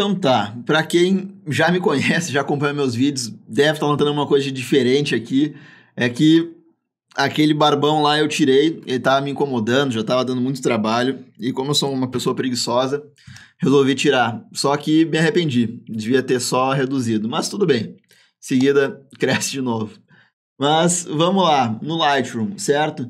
Então tá, para quem já me conhece, já acompanha meus vídeos, deve estar tá notando uma coisa diferente aqui, é que aquele barbão lá eu tirei, ele tava me incomodando, já tava dando muito trabalho, e como eu sou uma pessoa preguiçosa, resolvi tirar. Só que me arrependi, devia ter só reduzido, mas tudo bem. Em seguida cresce de novo. Mas vamos lá, no Lightroom, certo?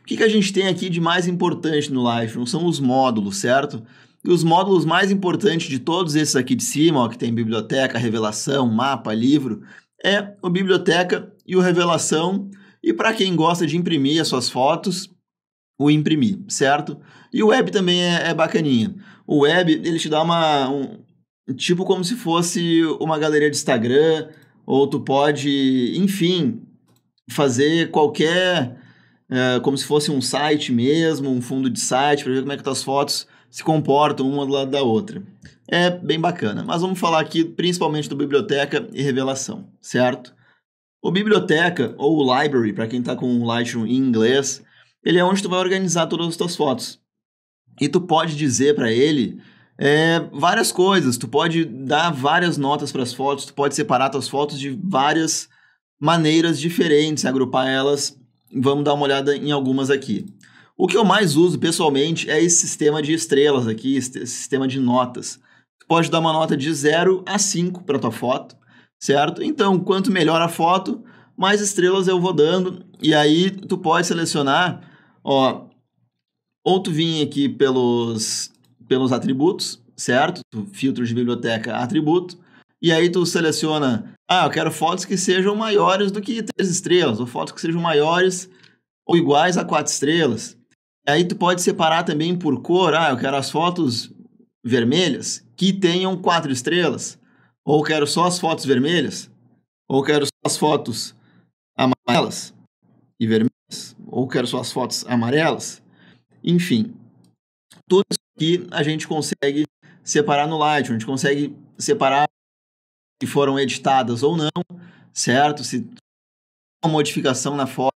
O que, que a gente tem aqui de mais importante no Lightroom? São os módulos, certo? E os módulos mais importantes de todos esses aqui de cima, ó, que tem biblioteca, revelação, mapa, livro, é o biblioteca e o revelação. E para quem gosta de imprimir as suas fotos, o imprimir, certo? E o web também é, é bacaninha. O web, ele te dá uma... Um, tipo como se fosse uma galeria de Instagram, ou tu pode, enfim, fazer qualquer... É, como se fosse um site mesmo, um fundo de site, para ver como é que estão tá as fotos se comportam uma do lado da outra. É bem bacana, mas vamos falar aqui principalmente do biblioteca e revelação, certo? O biblioteca, ou o library, para quem está com o Lightroom em inglês, ele é onde tu vai organizar todas as tuas fotos. E tu pode dizer para ele é, várias coisas, tu pode dar várias notas para as fotos, tu pode separar tuas fotos de várias maneiras diferentes, agrupar elas. Vamos dar uma olhada em algumas aqui. O que eu mais uso pessoalmente é esse sistema de estrelas aqui, esse sistema de notas. Tu pode dar uma nota de 0 a 5 para tua foto, certo? Então, quanto melhor a foto, mais estrelas eu vou dando. E aí tu pode selecionar, ó, ou tu vim aqui pelos, pelos atributos, certo? filtro de biblioteca, atributo. E aí tu seleciona, ah, eu quero fotos que sejam maiores do que três estrelas, ou fotos que sejam maiores ou iguais a quatro estrelas. Aí tu pode separar também por cor, ah, eu quero as fotos vermelhas que tenham quatro estrelas, ou quero só as fotos vermelhas, ou quero só as fotos amarelas e vermelhas, ou quero só as fotos amarelas. Enfim, tudo isso aqui a gente consegue separar no Lightroom, a gente consegue separar se foram editadas ou não, certo? Se uma modificação na foto,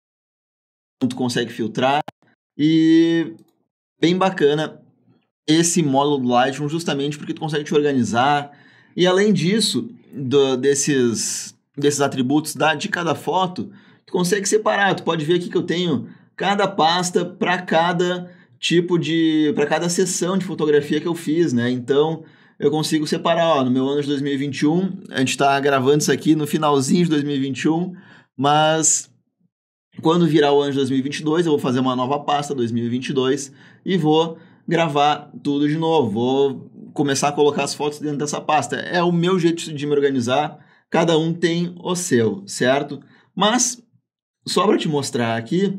tu consegue filtrar, e bem bacana esse módulo do Lightroom, justamente porque tu consegue te organizar. E além disso, do, desses, desses atributos da, de cada foto, tu consegue separar. Tu pode ver aqui que eu tenho cada pasta para cada tipo de. para cada sessão de fotografia que eu fiz, né? Então eu consigo separar, ó, no meu ano de 2021, a gente está gravando isso aqui no finalzinho de 2021, mas quando virar o ano de 2022, eu vou fazer uma nova pasta 2022 e vou gravar tudo de novo. Vou começar a colocar as fotos dentro dessa pasta. É o meu jeito de me organizar. Cada um tem o seu, certo? Mas só para te mostrar aqui,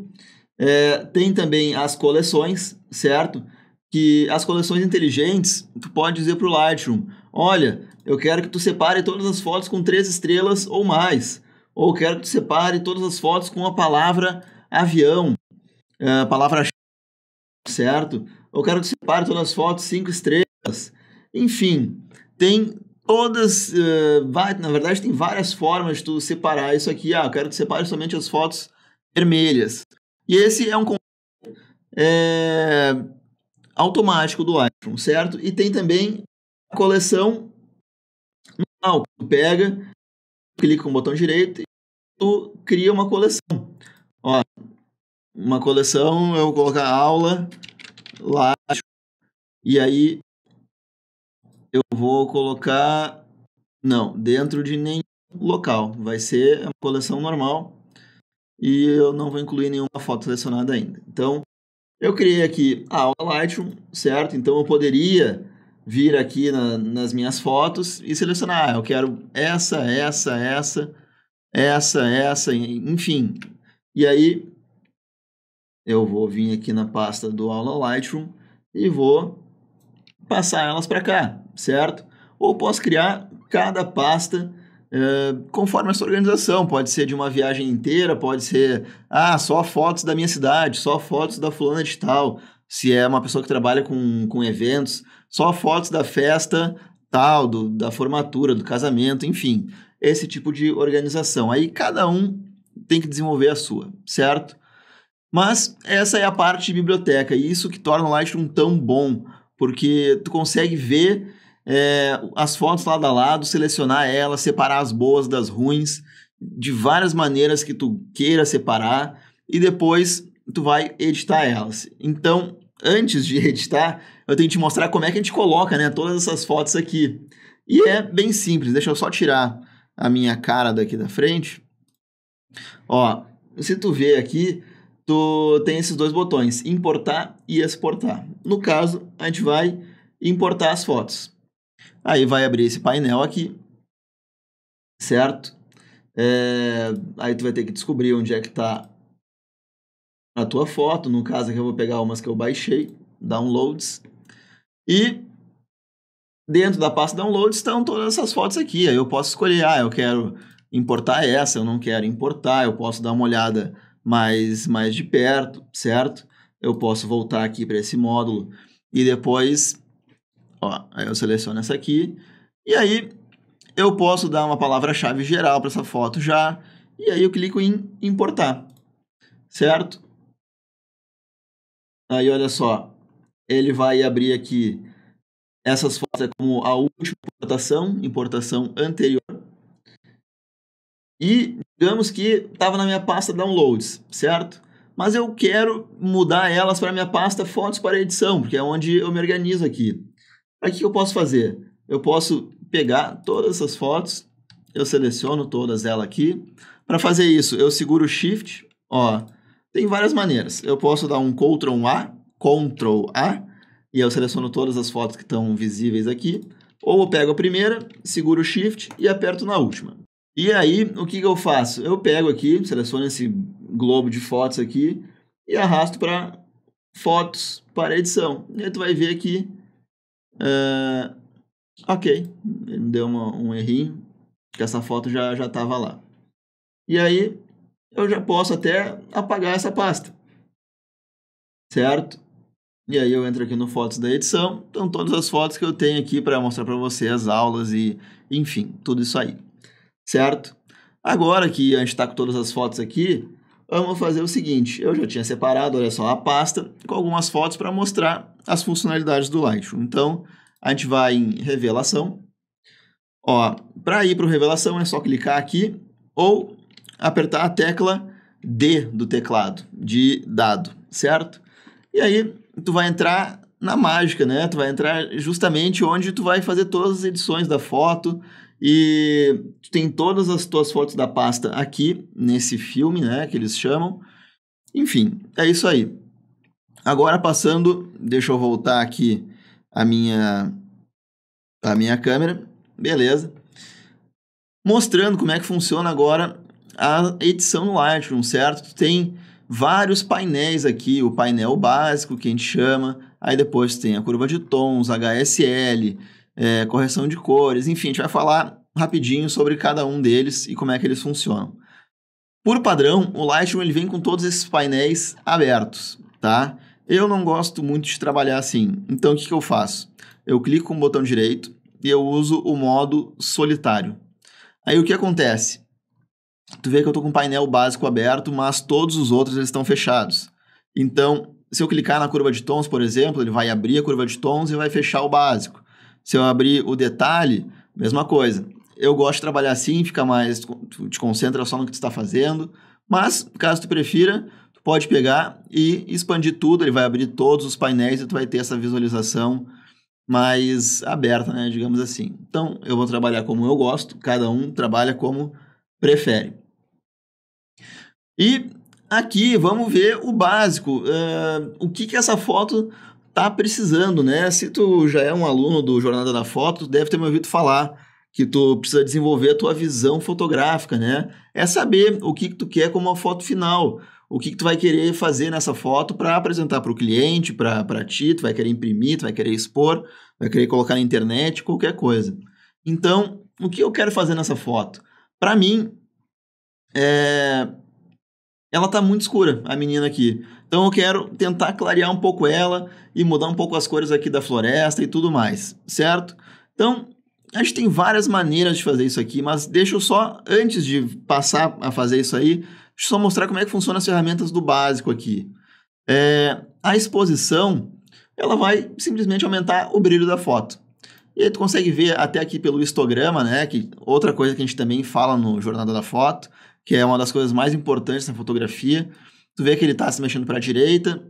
é, tem também as coleções, certo? Que as coleções inteligentes, tu pode dizer para o Lightroom, olha, eu quero que tu separe todas as fotos com três estrelas ou mais ou quero que separe todas as fotos com a palavra avião, a palavra certo? Ou quero que separe todas as fotos cinco estrelas. Enfim, tem todas, uh, vai, na verdade tem várias formas de tu separar isso aqui. Ah, eu quero que separe somente as fotos vermelhas. E esse é um é, automático do iPhone, certo? E tem também a coleção normal. Tu pega, clica com o botão direito tu cria uma coleção. Ó, uma coleção, eu vou colocar aula lá. E aí eu vou colocar não, dentro de nenhum local. Vai ser uma coleção normal e eu não vou incluir nenhuma foto selecionada ainda. Então, eu criei aqui a aula Lightroom, certo? Então eu poderia vir aqui na, nas minhas fotos e selecionar, ah, eu quero essa, essa, essa essa, essa, enfim. E aí eu vou vir aqui na pasta do aula Lightroom e vou passar elas para cá, certo? Ou posso criar cada pasta Uh, conforme a sua organização. Pode ser de uma viagem inteira, pode ser, ah, só fotos da minha cidade, só fotos da fulana de tal. Se é uma pessoa que trabalha com, com eventos, só fotos da festa tal, do, da formatura, do casamento, enfim esse tipo de organização. Aí cada um tem que desenvolver a sua, certo? Mas essa é a parte de biblioteca, e isso que torna o Lightroom tão bom, porque tu consegue ver é, as fotos lado a lado, selecionar elas, separar as boas das ruins, de várias maneiras que tu queira separar, e depois tu vai editar elas. Então, antes de editar, eu tenho que te mostrar como é que a gente coloca né, todas essas fotos aqui. E é bem simples, deixa eu só tirar a minha cara daqui da frente, ó, se tu vê aqui, tu tem esses dois botões, importar e exportar. No caso, a gente vai importar as fotos. Aí vai abrir esse painel aqui, certo? É, aí tu vai ter que descobrir onde é que está a tua foto. No caso aqui eu vou pegar umas que eu baixei, downloads. E Dentro da pasta download estão todas essas fotos aqui. Aí eu posso escolher, ah, eu quero importar essa, eu não quero importar, eu posso dar uma olhada mais, mais de perto, certo? Eu posso voltar aqui para esse módulo e depois, ó, eu seleciono essa aqui. E aí eu posso dar uma palavra-chave geral para essa foto já, e aí eu clico em importar, certo? Aí olha só, ele vai abrir aqui essas fotos é como a última importação, importação anterior. E digamos que estava na minha pasta downloads, certo? Mas eu quero mudar elas para minha pasta fotos para edição, porque é onde eu me organizo aqui. O que eu posso fazer? Eu posso pegar todas essas fotos, eu seleciono todas elas aqui. Para fazer isso, eu seguro Shift, ó. Tem várias maneiras. Eu posso dar um Ctrl A, Ctrl A, e eu seleciono todas as fotos que estão visíveis aqui, ou eu pego a primeira, seguro o Shift e aperto na última. E aí, o que, que eu faço? Eu pego aqui, seleciono esse globo de fotos aqui e arrasto para fotos para edição. E aí tu vai ver aqui, uh, ah, ok, ele me deu uma, um errinho, que essa foto já estava lá. E aí, eu já posso até apagar essa pasta, certo? E aí eu entro aqui no Fotos da edição, então todas as fotos que eu tenho aqui para mostrar para você as aulas e enfim, tudo isso aí, certo? Agora que a gente está com todas as fotos aqui, vamos fazer o seguinte, eu já tinha separado, olha só, a pasta com algumas fotos para mostrar as funcionalidades do Lightroom. Então, a gente vai em revelação, ó, para ir para o revelação é só clicar aqui ou apertar a tecla D do teclado, de dado, certo? E aí tu vai entrar na mágica, né? Tu vai entrar justamente onde tu vai fazer todas as edições da foto e tu tem todas as tuas fotos da pasta aqui nesse filme, né, que eles chamam. Enfim, é isso aí. Agora passando, deixa eu voltar aqui a minha a minha câmera. Beleza. Mostrando como é que funciona agora a edição no Lightroom, certo? Tu tem vários painéis aqui, o painel básico que a gente chama, aí depois tem a curva de tons, HSL, é, correção de cores, enfim, a gente vai falar rapidinho sobre cada um deles e como é que eles funcionam. Por padrão, o Lightroom ele vem com todos esses painéis abertos, tá? Eu não gosto muito de trabalhar assim, então o que, que eu faço? Eu clico com o botão direito e eu uso o modo solitário. Aí o que acontece? tu vê que eu estou com o painel básico aberto, mas todos os outros eles estão fechados. Então, se eu clicar na curva de tons, por exemplo, ele vai abrir a curva de tons e vai fechar o básico. Se eu abrir o detalhe, mesma coisa. Eu gosto de trabalhar assim, fica mais, tu te concentra só no que tu está fazendo, mas caso tu prefira, tu pode pegar e expandir tudo, ele vai abrir todos os painéis e tu vai ter essa visualização mais aberta, né, digamos assim. Então, eu vou trabalhar como eu gosto, cada um trabalha como prefere. E aqui vamos ver o básico, uh, o que, que essa foto tá precisando, né? Se tu já é um aluno do Jornada da Foto, deve ter me ouvido falar que tu precisa desenvolver a tua visão fotográfica, né? É saber o que, que tu quer como uma foto final, o que, que tu vai querer fazer nessa foto para apresentar para o cliente, para ti, tu vai querer imprimir, tu vai querer expor, vai querer colocar na internet, qualquer coisa. Então, o que eu quero fazer nessa foto? para mim, é... ela tá muito escura, a menina aqui. Então eu quero tentar clarear um pouco ela e mudar um pouco as cores aqui da floresta e tudo mais, certo? Então, a gente tem várias maneiras de fazer isso aqui, mas deixa eu só, antes de passar a fazer isso aí, deixa eu só mostrar como é que funciona as ferramentas do básico aqui. É... A exposição, ela vai simplesmente aumentar o brilho da foto. E tu consegue ver até aqui pelo histograma, né? Que outra coisa que a gente também fala no Jornada da Foto, que é uma das coisas mais importantes na fotografia. Tu vê que ele está se mexendo para a direita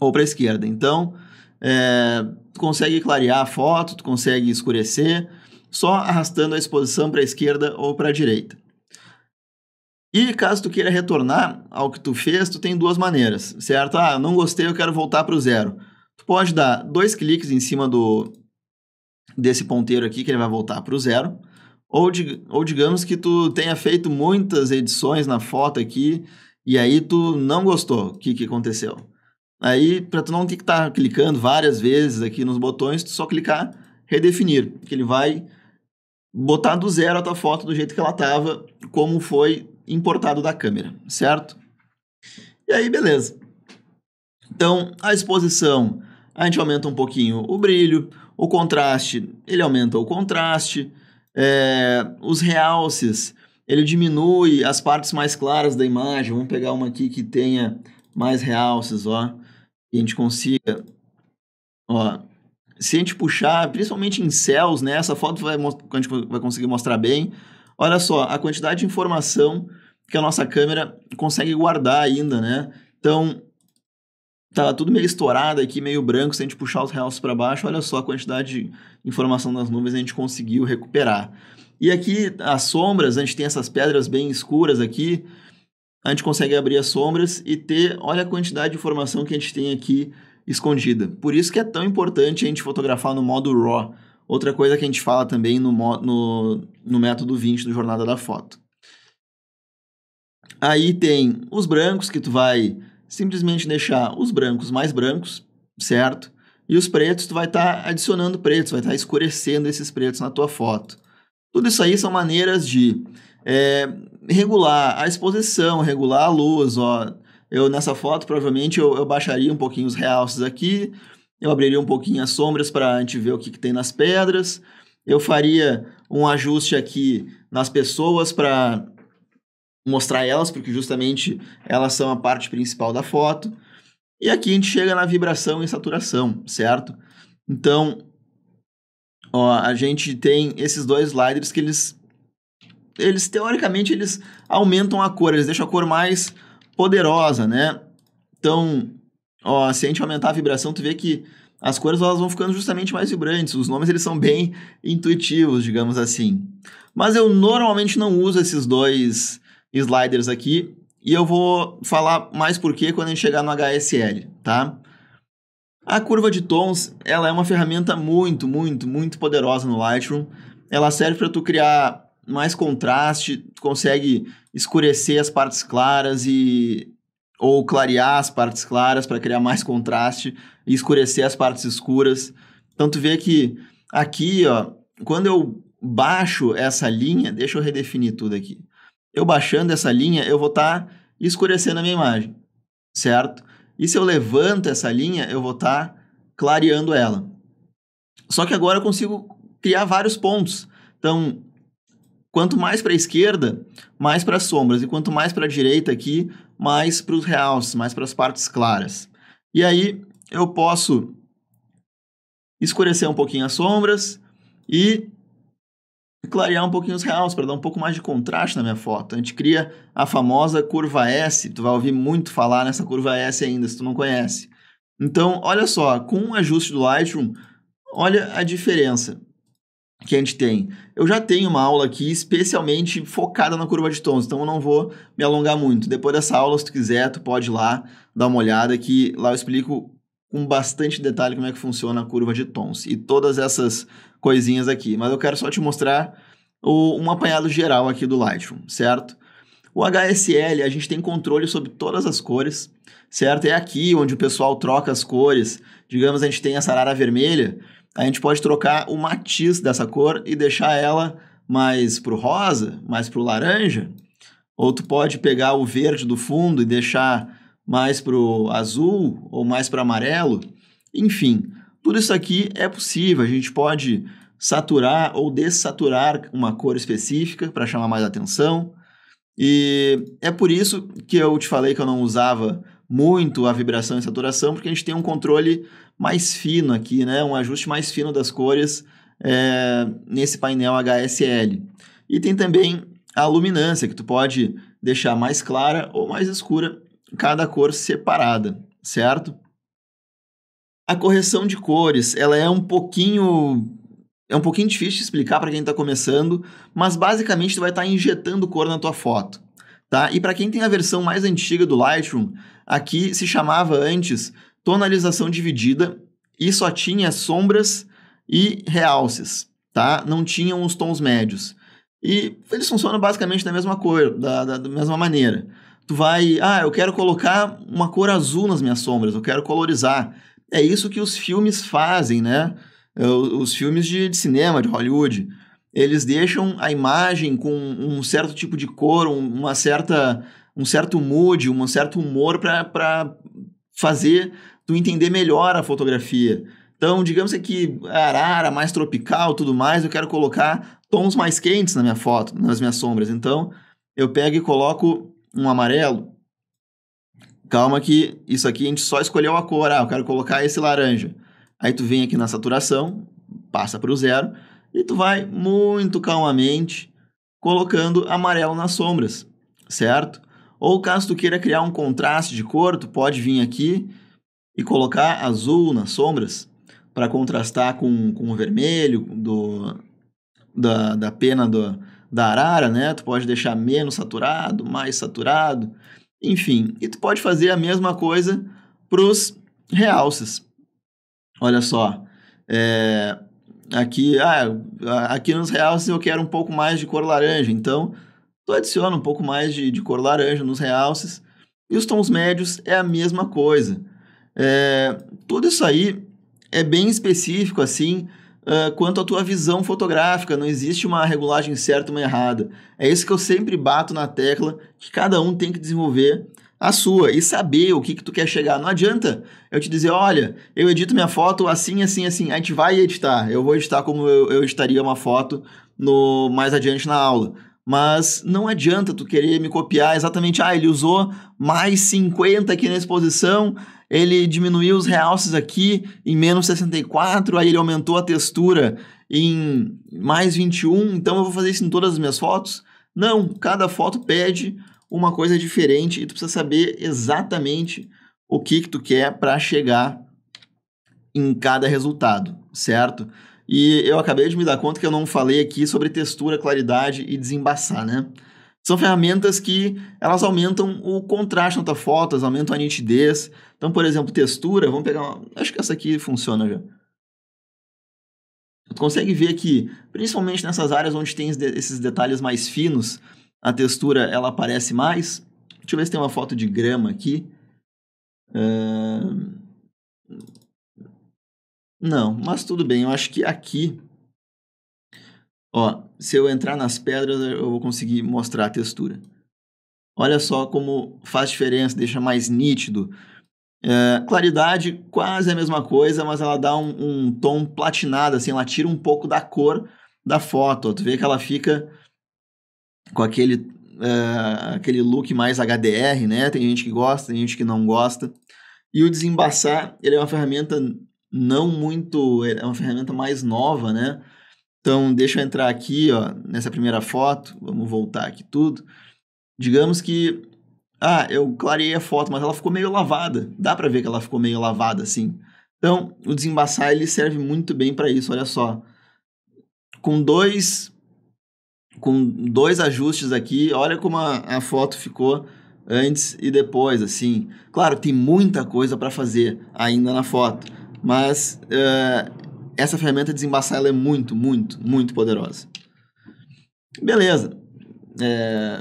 ou para a esquerda. Então, é, tu consegue clarear a foto, tu consegue escurecer, só arrastando a exposição para a esquerda ou para a direita. E caso tu queira retornar ao que tu fez, tu tem duas maneiras, certo? Ah, não gostei, eu quero voltar para o zero. Tu pode dar dois cliques em cima do, desse ponteiro aqui, que ele vai voltar para o zero. Ou, ou digamos que tu tenha feito muitas edições na foto aqui e aí tu não gostou. O que, que aconteceu? Aí, para tu não ter que estar tá clicando várias vezes aqui nos botões, tu só clicar redefinir, que ele vai botar do zero a tua foto do jeito que ela estava, como foi importado da câmera, certo? E aí, beleza. Então, a exposição, a gente aumenta um pouquinho o brilho, o contraste, ele aumenta o contraste, é, os realces, ele diminui as partes mais claras da imagem. Vamos pegar uma aqui que tenha mais realces, ó. E a gente consiga, ó. Se a gente puxar, principalmente em céus, né? Essa foto vai, a gente vai conseguir mostrar bem. Olha só, a quantidade de informação que a nossa câmera consegue guardar ainda, né? Então, Tava tá tudo meio estourado aqui, meio branco, se a gente puxar os realços para baixo, olha só a quantidade de informação das nuvens a gente conseguiu recuperar. E aqui, as sombras, a gente tem essas pedras bem escuras aqui, a gente consegue abrir as sombras e ter, olha a quantidade de informação que a gente tem aqui escondida. Por isso que é tão importante a gente fotografar no modo RAW. Outra coisa que a gente fala também no, no, no método 20 do Jornada da Foto. Aí tem os brancos que tu vai simplesmente deixar os brancos mais brancos, certo? E os pretos, tu vai estar tá adicionando pretos, vai estar tá escurecendo esses pretos na tua foto. Tudo isso aí são maneiras de é, regular a exposição, regular a luz, ó. Eu, nessa foto, provavelmente, eu, eu baixaria um pouquinho os realces aqui, eu abriria um pouquinho as sombras para a gente ver o que, que tem nas pedras, eu faria um ajuste aqui nas pessoas para mostrar elas, porque justamente elas são a parte principal da foto. E aqui a gente chega na vibração e saturação, certo? Então, ó, a gente tem esses dois sliders que eles, eles teoricamente eles aumentam a cor, eles deixam a cor mais poderosa, né? Então, ó, se a gente aumentar a vibração, tu vê que as cores elas vão ficando justamente mais vibrantes. Os nomes eles são bem intuitivos, digamos assim. Mas eu normalmente não uso esses dois sliders aqui e eu vou falar mais por quê quando a gente chegar no HSL, tá? A curva de tons, ela é uma ferramenta muito, muito, muito poderosa no Lightroom. Ela serve para tu criar mais contraste, tu consegue escurecer as partes claras e ou clarear as partes claras para criar mais contraste e escurecer as partes escuras. Então tu vê que aqui, ó, quando eu baixo essa linha, deixa eu redefinir tudo aqui eu baixando essa linha, eu vou estar tá escurecendo a minha imagem, certo? E se eu levanto essa linha, eu vou estar tá clareando ela. Só que agora eu consigo criar vários pontos. Então, quanto mais para a esquerda, mais para as sombras, e quanto mais para a direita aqui, mais para os reals, mais para as partes claras. E aí eu posso escurecer um pouquinho as sombras e clarear um pouquinho os realços, para dar um pouco mais de contraste na minha foto. A gente cria a famosa curva S, tu vai ouvir muito falar nessa curva S ainda, se tu não conhece. Então, olha só, com o um ajuste do Lightroom, olha a diferença que a gente tem. Eu já tenho uma aula aqui especialmente focada na curva de tons, então eu não vou me alongar muito. Depois dessa aula, se tu quiser, tu pode ir lá dar uma olhada que lá eu explico com bastante detalhe como é que funciona a curva de tons e todas essas coisinhas aqui, mas eu quero só te mostrar o, um apanhado geral aqui do Lightroom, certo? O HSL, a gente tem controle sobre todas as cores, certo? É aqui onde o pessoal troca as cores. Digamos, a gente tem essa arara vermelha, a gente pode trocar o matiz dessa cor e deixar ela mais pro rosa, mais pro laranja. Ou tu pode pegar o verde do fundo e deixar mais para o azul ou mais para amarelo. Enfim, tudo isso aqui é possível. A gente pode saturar ou dessaturar uma cor específica para chamar mais atenção. E é por isso que eu te falei que eu não usava muito a vibração e saturação, porque a gente tem um controle mais fino aqui, né? um ajuste mais fino das cores é, nesse painel HSL. E tem também a luminância, que tu pode deixar mais clara ou mais escura cada cor separada, certo? A correção de cores, ela é um pouquinho é um pouquinho difícil de explicar para quem está começando, mas basicamente tu vai estar tá injetando cor na tua foto, tá? E para quem tem a versão mais antiga do Lightroom, aqui se chamava antes tonalização dividida e só tinha sombras e realces, tá? Não tinham os tons médios. E eles funcionam basicamente da mesma cor, da, da, da mesma maneira tu vai, ah, eu quero colocar uma cor azul nas minhas sombras, eu quero colorizar. É isso que os filmes fazem, né? É, os filmes de, de cinema, de Hollywood. Eles deixam a imagem com um certo tipo de cor, uma certa, um certo mood, um certo humor para fazer tu entender melhor a fotografia. Então, digamos que é arara, mais tropical, tudo mais, eu quero colocar tons mais quentes na minha foto, nas minhas sombras. Então, eu pego e coloco um amarelo, calma que isso aqui a gente só escolheu a cor, ah, eu quero colocar esse laranja. Aí tu vem aqui na saturação, passa para o zero, e tu vai muito calmamente colocando amarelo nas sombras, certo? Ou caso tu queira criar um contraste de cor, tu pode vir aqui e colocar azul nas sombras para contrastar com, com o vermelho do, da, da pena do, da arara, né? Tu pode deixar menos saturado, mais saturado, enfim. E tu pode fazer a mesma coisa para os realces. Olha só, é, aqui, ah, aqui nos realces eu quero um pouco mais de cor laranja, então tu adiciona um pouco mais de, de cor laranja nos realces. E os tons médios é a mesma coisa. É, tudo isso aí é bem específico, assim, uh, quanto à tua visão fotográfica, não existe uma regulagem certa ou uma errada. É isso que eu sempre bato na tecla, que cada um tem que desenvolver a sua e saber o que, que tu quer chegar. Não adianta eu te dizer, olha, eu edito minha foto assim, assim, assim. A gente vai editar. Eu vou editar como eu, eu editaria uma foto no mais adiante na aula. Mas não adianta tu querer me copiar exatamente, ah, ele usou mais 50 aqui na exposição, ele diminuiu os realces aqui em menos 64, aí ele aumentou a textura em mais 21, então eu vou fazer isso em todas as minhas fotos? Não, cada foto pede uma coisa diferente e tu precisa saber exatamente o que que tu quer para chegar em cada resultado, certo? E eu acabei de me dar conta que eu não falei aqui sobre textura, claridade e desembaçar, né? são ferramentas que elas aumentam o contraste na tua foto, elas aumentam a nitidez. Então, por exemplo, textura, vamos pegar uma... Acho que essa aqui funciona já. Tu consegue ver que, principalmente nessas áreas onde tem esses detalhes mais finos, a textura ela aparece mais. Deixa eu ver se tem uma foto de grama aqui. Uh... Não, mas tudo bem. Eu acho que aqui... Ó, se eu entrar nas pedras, eu vou conseguir mostrar a textura. Olha só como faz diferença, deixa mais nítido. É, claridade, quase a mesma coisa, mas ela dá um, um, tom platinado, assim, ela tira um pouco da cor da foto. Tu vê que ela fica com aquele, é, aquele look mais HDR, né? Tem gente que gosta, tem gente que não gosta. E o desembaçar, ele é uma ferramenta não muito... É uma ferramenta mais nova, né? Então, deixa eu entrar aqui, ó, nessa primeira foto, vamos voltar aqui tudo. Digamos que, ah, eu clareei a foto, mas ela ficou meio lavada. Dá para ver que ela ficou meio lavada, assim. Então, o desembaçar, ele serve muito bem para isso, olha só. Com dois, com dois ajustes aqui, olha como a, a foto ficou antes e depois, assim. Claro, tem muita coisa para fazer ainda na foto, mas uh, essa ferramenta desembaçar ela é muito, muito, muito poderosa. Beleza. É...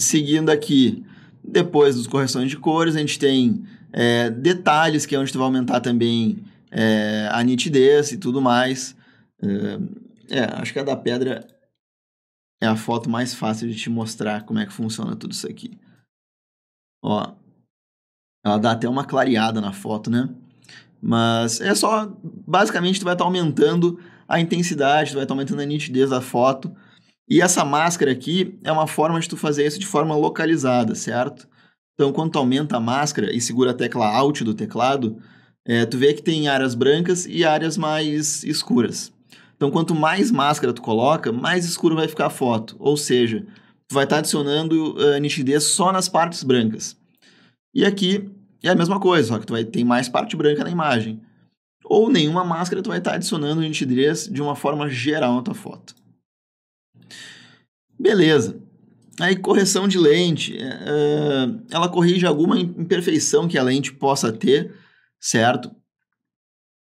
Seguindo aqui, depois das correções de cores, a gente tem é, detalhes, que é onde tu vai aumentar também é, a nitidez e tudo mais. É, é, acho que a da pedra é a foto mais fácil de te mostrar como é que funciona tudo isso aqui. Ó, ela dá até uma clareada na foto, né? Mas é só, basicamente, tu vai estar tá aumentando a intensidade, tu vai estar tá aumentando a nitidez da foto. E essa máscara aqui é uma forma de tu fazer isso de forma localizada, certo? Então, quando tu aumenta a máscara e segura a tecla Alt do teclado, é, tu vê que tem áreas brancas e áreas mais escuras. Então, quanto mais máscara tu coloca, mais escuro vai ficar a foto. Ou seja, tu vai estar tá adicionando uh, nitidez só nas partes brancas. E aqui e é a mesma coisa, só que tu vai ter mais parte branca na imagem. Ou nenhuma máscara tu vai estar tá adicionando nitidez de uma forma geral na tua foto. Beleza. Aí, correção de lente. Uh, ela corrige alguma imperfeição que a lente possa ter, certo?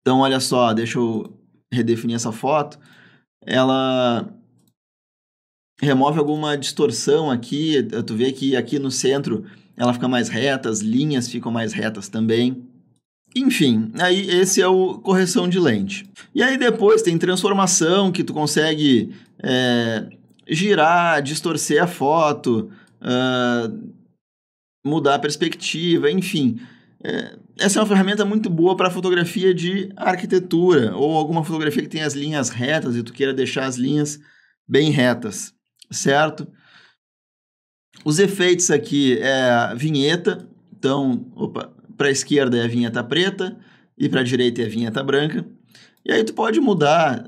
Então, olha só, deixa eu redefinir essa foto. Ela remove alguma distorção aqui. Tu vê que aqui no centro ela fica mais reta, as linhas ficam mais retas também. Enfim, aí esse é o correção de lente. E aí depois tem transformação que tu consegue é, girar, distorcer a foto, uh, mudar a perspectiva, enfim. É, essa é uma ferramenta muito boa para fotografia de arquitetura ou alguma fotografia que tem as linhas retas e tu queira deixar as linhas bem retas, certo? Os efeitos aqui é a vinheta, então, para a esquerda é a vinheta preta e para a direita é a vinheta branca. E aí tu pode mudar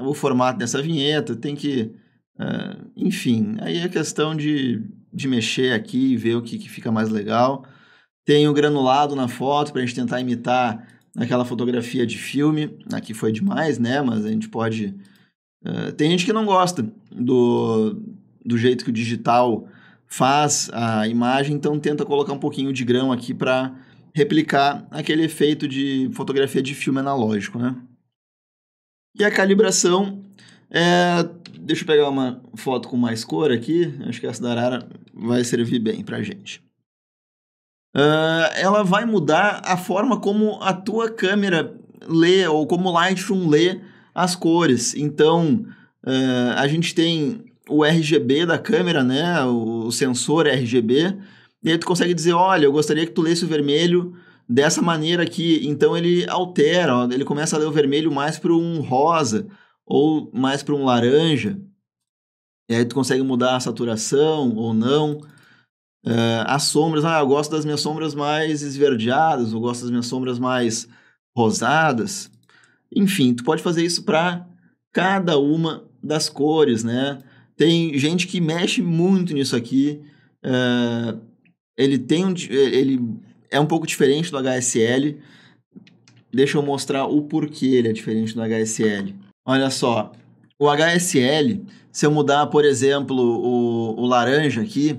uh, o formato dessa vinheta, tem que... Uh, enfim, aí é questão de, de mexer aqui e ver o que, que fica mais legal. Tem o granulado na foto para a gente tentar imitar aquela fotografia de filme. Aqui foi demais, né? Mas a gente pode... Uh, tem gente que não gosta do, do jeito que o digital faz a imagem, então tenta colocar um pouquinho de grão aqui para replicar aquele efeito de fotografia de filme analógico, né? E a calibração é... Deixa eu pegar uma foto com mais cor aqui, acho que essa da Arara vai servir bem para gente. Uh, ela vai mudar a forma como a tua câmera lê, ou como o Lightroom lê as cores. Então, uh, a gente tem o RGB da câmera, né? O sensor RGB. E aí tu consegue dizer, olha, eu gostaria que tu lesse o vermelho dessa maneira aqui. Então ele altera, ele começa a ler o vermelho mais para um rosa ou mais para um laranja. E aí tu consegue mudar a saturação ou não. Uh, as sombras, ah, eu gosto das minhas sombras mais esverdeadas, eu gosto das minhas sombras mais rosadas. Enfim, tu pode fazer isso para cada uma das cores, né? Tem gente que mexe muito nisso aqui. Eh, ele tem um, ele é um pouco diferente do HSL. Deixa eu mostrar o porquê ele é diferente do HSL. Olha só, o HSL, se eu mudar, por exemplo, o, o laranja aqui,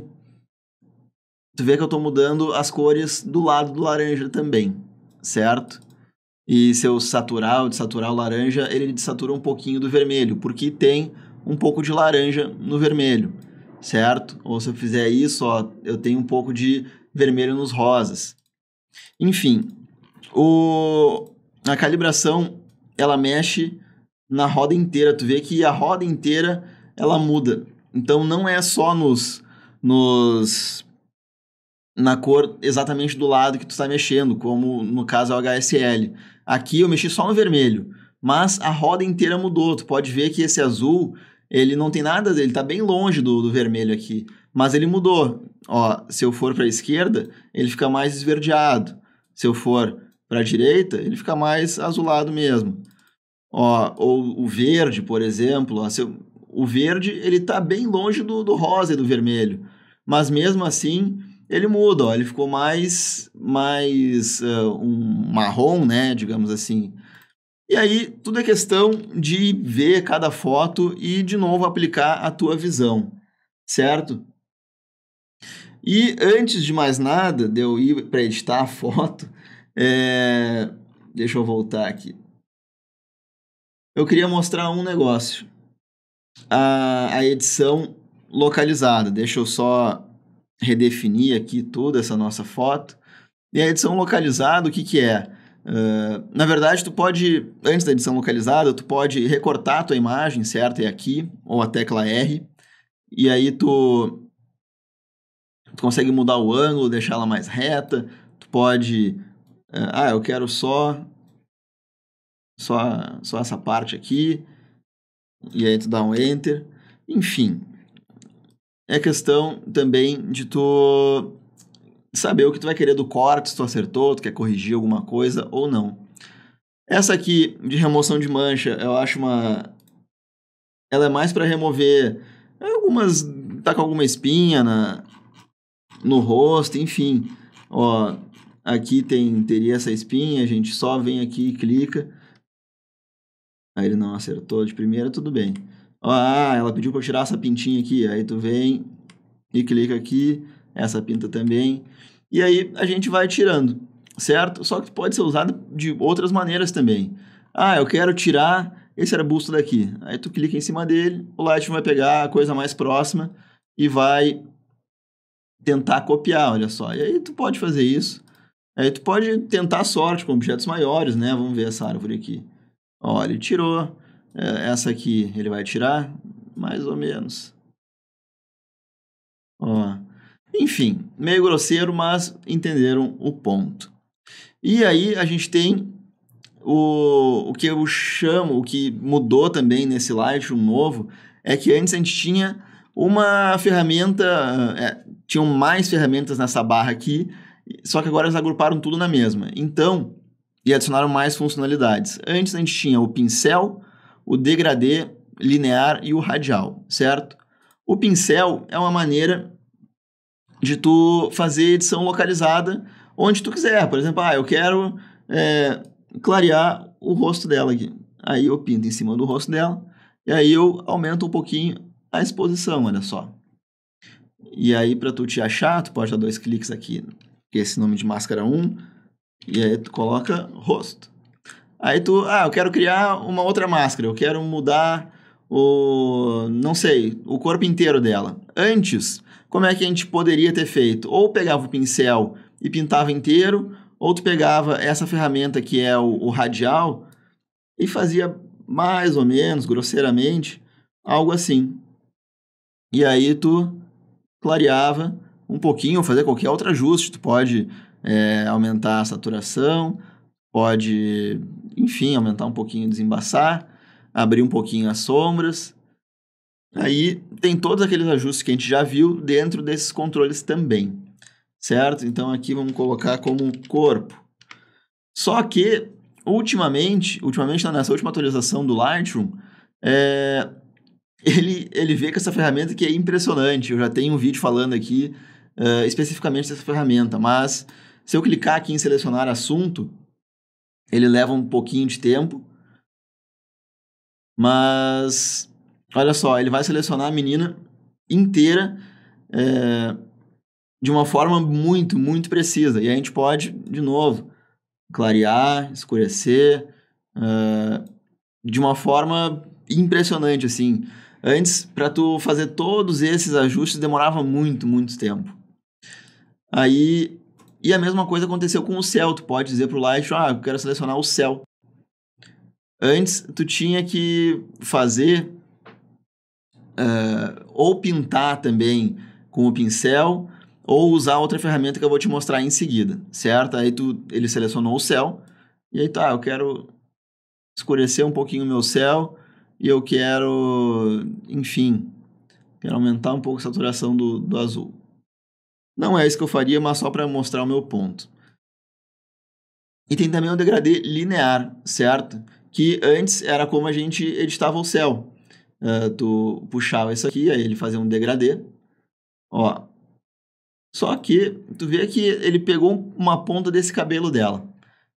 tu vê que eu estou mudando as cores do lado do laranja também, certo? E se eu saturar ou desaturar o laranja, ele desatura um pouquinho do vermelho, porque tem um pouco de laranja no vermelho, certo? Ou se eu fizer isso, ó, eu tenho um pouco de vermelho nos rosas. Enfim, o, a calibração ela mexe na roda inteira. Tu vê que a roda inteira ela muda. Então não é só nos, nos na cor exatamente do lado que tu está mexendo, como no caso é o HSL. Aqui eu mexi só no vermelho, mas a roda inteira mudou. Tu pode ver que esse azul ele não tem nada, ele está bem longe do, do vermelho aqui, mas ele mudou. Ó, se eu for para a esquerda, ele fica mais esverdeado. Se eu for para a direita, ele fica mais azulado mesmo. Ó, ou o verde, por exemplo, ó, eu, o verde ele está bem longe do, do rosa e do vermelho, mas mesmo assim ele muda, ó, ele ficou mais mais uh, um marrom, né, digamos assim. E aí, tudo é questão de ver cada foto e, de novo, aplicar a tua visão, certo? E antes de mais nada, de eu ir para editar a foto, é... deixa eu voltar aqui. Eu queria mostrar um negócio. A, a edição localizada. Deixa eu só redefinir aqui toda essa nossa foto. E a edição localizada, o que, que é? Ah, na verdade, tu pode, antes da edição localizada, tu pode recortar a tua imagem, certo? É aqui, ou a tecla R. E aí tu, tu consegue mudar o ângulo, deixar ela mais reta. Tu pode... Uh, ah, eu quero só, só, só essa parte aqui. E aí tu dá um Enter. Enfim, é questão também de tu saber o que tu vai querer do corte, se tu acertou, tu quer corrigir alguma coisa ou não. Essa aqui de remoção de mancha, eu acho uma ela é mais para remover algumas tá com alguma espinha na no rosto, enfim. Ó, aqui tem teria essa espinha, a gente só vem aqui e clica. Aí ele não acertou de primeira, tudo bem. Ó, ah, ela pediu para tirar essa pintinha aqui, aí tu vem e clica aqui essa pinta também. E aí a gente vai tirando, certo? Só que pode ser usado de outras maneiras também. Ah, eu quero tirar esse arbusto daqui. Aí tu clica em cima dele, o Lightroom vai pegar a coisa mais próxima e vai tentar copiar, olha só. E aí tu pode fazer isso. Aí tu pode tentar a sorte com objetos maiores, né? Vamos ver essa árvore aqui. Olha, ele tirou. É, essa aqui ele vai tirar, mais ou menos. Ó. Enfim, meio grosseiro, mas entenderam o ponto. E aí a gente tem o, o que eu chamo, o que mudou também nesse Lightroom novo, é que antes a gente tinha uma ferramenta, é, tinham mais ferramentas nessa barra aqui, só que agora eles agruparam tudo na mesma. Então, e adicionaram mais funcionalidades. Antes a gente tinha o pincel, o degradê linear e o radial, certo? O pincel é uma maneira de tu fazer edição localizada onde tu quiser. Por exemplo, ah, eu quero é, clarear o rosto dela aqui. Aí eu pinto em cima do rosto dela e aí eu aumento um pouquinho a exposição, olha só. E aí para tu te achar, tu pode dar dois cliques aqui, é esse nome de máscara 1, e aí tu coloca rosto. Aí tu, ah, eu quero criar uma outra máscara, eu quero mudar o, não sei, o corpo inteiro dela. Antes, como é que a gente poderia ter feito? Ou pegava o pincel e pintava inteiro, ou tu pegava essa ferramenta que é o, o radial e fazia mais ou menos, grosseiramente, algo assim. E aí tu clareava um pouquinho, ou fazer qualquer outro ajuste. Tu pode é, aumentar a saturação, pode, enfim, aumentar um pouquinho, desembaçar, abrir um pouquinho as sombras. Aí tem todos aqueles ajustes que a gente já viu dentro desses controles também, certo? Então aqui vamos colocar como corpo. Só que ultimamente, ultimamente nessa última atualização do Lightroom, é, ele, ele vê com essa ferramenta que é impressionante. Eu já tenho um vídeo falando aqui uh, especificamente dessa ferramenta, mas se eu clicar aqui em selecionar assunto, ele leva um pouquinho de tempo, mas Olha só, ele vai selecionar a menina inteira é, de uma forma muito, muito precisa. E a gente pode, de novo, clarear, escurecer, é, de uma forma impressionante, assim. Antes, para tu fazer todos esses ajustes, demorava muito, muito tempo. Aí, e a mesma coisa aconteceu com o céu. Tu pode dizer pro Light, ah, eu quero selecionar o céu. Antes, tu tinha que fazer uh, ou pintar também com o pincel, ou usar outra ferramenta que eu vou te mostrar em seguida, certo? Aí tu, ele selecionou o céu, e aí tá, eu quero escurecer um pouquinho o meu céu, e eu quero, enfim, quero aumentar um pouco a saturação do, do azul. Não é isso que eu faria, mas só para mostrar o meu ponto. E tem também o degradê linear, certo? Que antes era como a gente editava o céu. Uh, ah, tu puxava isso aqui, aí ele fazia um degradê. Ó. Só que tu vê que ele pegou uma ponta desse cabelo dela.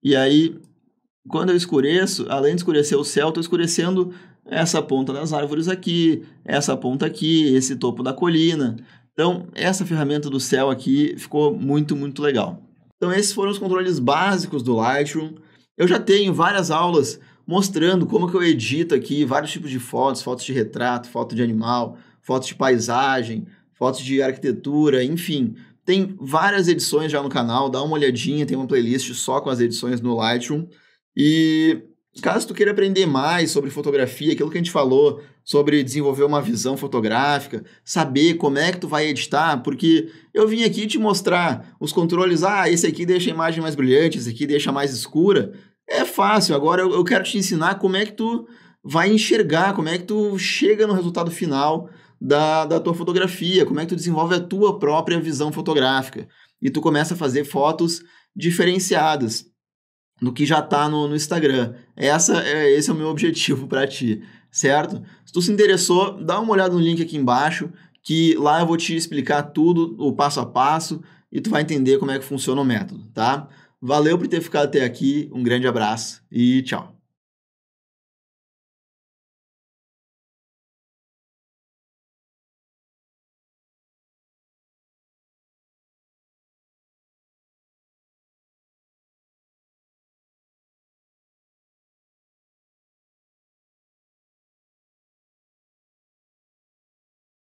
E aí, quando eu escureço, além de escurecer o céu, estou escurecendo essa ponta das árvores aqui, essa ponta aqui, esse topo da colina. Então, essa ferramenta do céu aqui ficou muito, muito legal. Então, esses foram os controles básicos do Lightroom. Eu já tenho várias aulas mostrando como que eu edito aqui vários tipos de fotos, fotos de retrato, foto de animal, fotos de paisagem, fotos de arquitetura, enfim. Tem várias edições já no canal, dá uma olhadinha, tem uma playlist só com as edições no Lightroom. E caso tu queira aprender mais sobre fotografia, aquilo que a gente falou, sobre desenvolver uma visão fotográfica, saber como é que tu vai editar, porque eu vim aqui te mostrar os controles, ah, esse aqui deixa a imagem mais brilhante, esse aqui deixa mais escura, é fácil. Agora eu, eu quero te ensinar como é que tu vai enxergar, como é que tu chega no resultado final da, da tua fotografia, como é que tu desenvolve a tua própria visão fotográfica. E tu começa a fazer fotos diferenciadas do que já está no, no Instagram. Essa é, esse é o meu objetivo para ti, certo? Se tu se interessou, dá uma olhada no link aqui embaixo, que lá eu vou te explicar tudo, o passo a passo, e tu vai entender como é que funciona o método, tá? Valeu por ter ficado até aqui, um grande abraço e tchau.